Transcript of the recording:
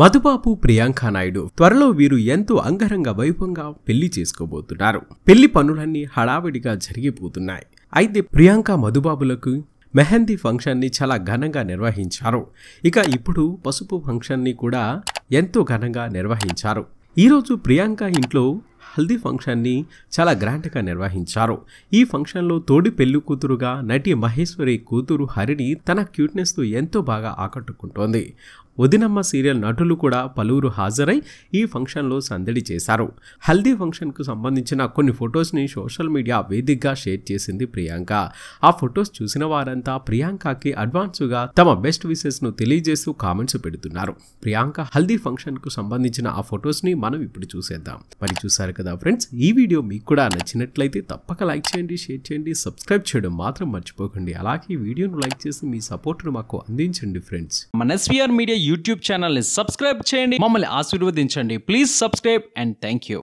మధుబాబు ప్రియాంక నాయుడు త్వరలో వీరు ఎంతో అంగరంగ వైభవంగా పెళ్లి చేసుకోబోతున్నారు పెళ్లి పనులన్నీ హడావిడిగా జరిగిపోతున్నాయి అయితే ప్రియాంక మధుబాబులకు మెహందీ ఫంక్షన్ని చాలా ఘనంగా నిర్వహించారు ఇక ఇప్పుడు పసుపు ఫంక్షన్ని కూడా ఎంతో ఘనంగా నిర్వహించారు ఈరోజు ప్రియాంక ఇంట్లో హల్దీ ఫంక్షన్ని చాలా గ్రాండ్గా నిర్వహించారు ఈ ఫంక్షన్లో తోడి పెళ్లి కూతురుగా నటి మహేశ్వరి కూతురు హరిణి తన క్యూట్నెస్తో ఎంతో బాగా ఆకట్టుకుంటోంది వదినమ్మ సీరియల్ నటులు కూడా పలువురు హాజరై ఈ ఫంక్షన్లో సందడి చేశారు హల్దీ ఫంక్షన్కు సంబంధించిన కొన్ని ఫొటోస్ని సోషల్ మీడియా వేదికగా షేర్ చేసింది ప్రియాంక ఆ ఫొటోస్ చూసిన వారంతా ప్రియాంకకి అడ్వాన్స్గా తమ బెస్ట్ విషెస్ను తెలియజేస్తూ కామెంట్స్ పెడుతున్నారు ప్రియాంక హల్దీ ఫంక్షన్కు సంబంధించిన ఆ ఫొటోస్ని మనం ఇప్పుడు చూసేద్దాం మరి చూసారు చూశారు కదా ఫ్రెండ్స్ ఈ వీడియో మీకు కూడా నచ్చినట్లయితే తప్పక లైక్ చేయండి షేర్ చేయండి సబ్స్క్రైబ్ చేయడం మాత్రం మర్చిపోకండి అలాగే ఈ వీడియోను లైక్ చేసి మీ సపోర్ట్ను మాకు అందించండి ఫ్రెండ్స్ మన ఎస్వీఆర్ మీడియా యూట్యూబ్ ఛానల్ని సబ్స్క్రైబ్ చేయండి మమ్మల్ని ఆశీర్వదించండి please subscribe and thank you